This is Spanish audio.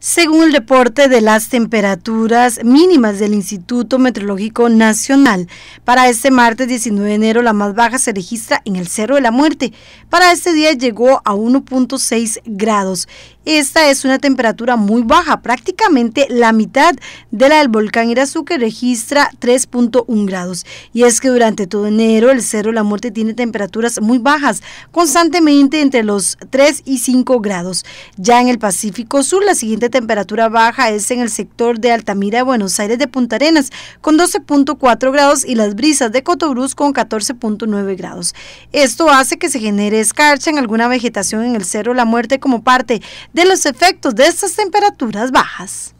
Según el reporte de las temperaturas mínimas del Instituto Meteorológico Nacional, para este martes 19 de enero la más baja se registra en el Cerro de la Muerte. Para este día llegó a 1.6 grados. Esta es una temperatura muy baja, prácticamente la mitad de la del volcán Irazú que registra 3.1 grados. Y es que durante todo enero el Cerro de la Muerte tiene temperaturas muy bajas, constantemente entre los 3 y 5 grados. Ya en el Pacífico Sur la siguiente temperatura baja es en el sector de Altamira, Buenos Aires de Punta Arenas, con 12.4 grados y las brisas de Cotobruz con 14.9 grados. Esto hace que se genere escarcha en alguna vegetación en el Cerro La Muerte como parte de los efectos de estas temperaturas bajas.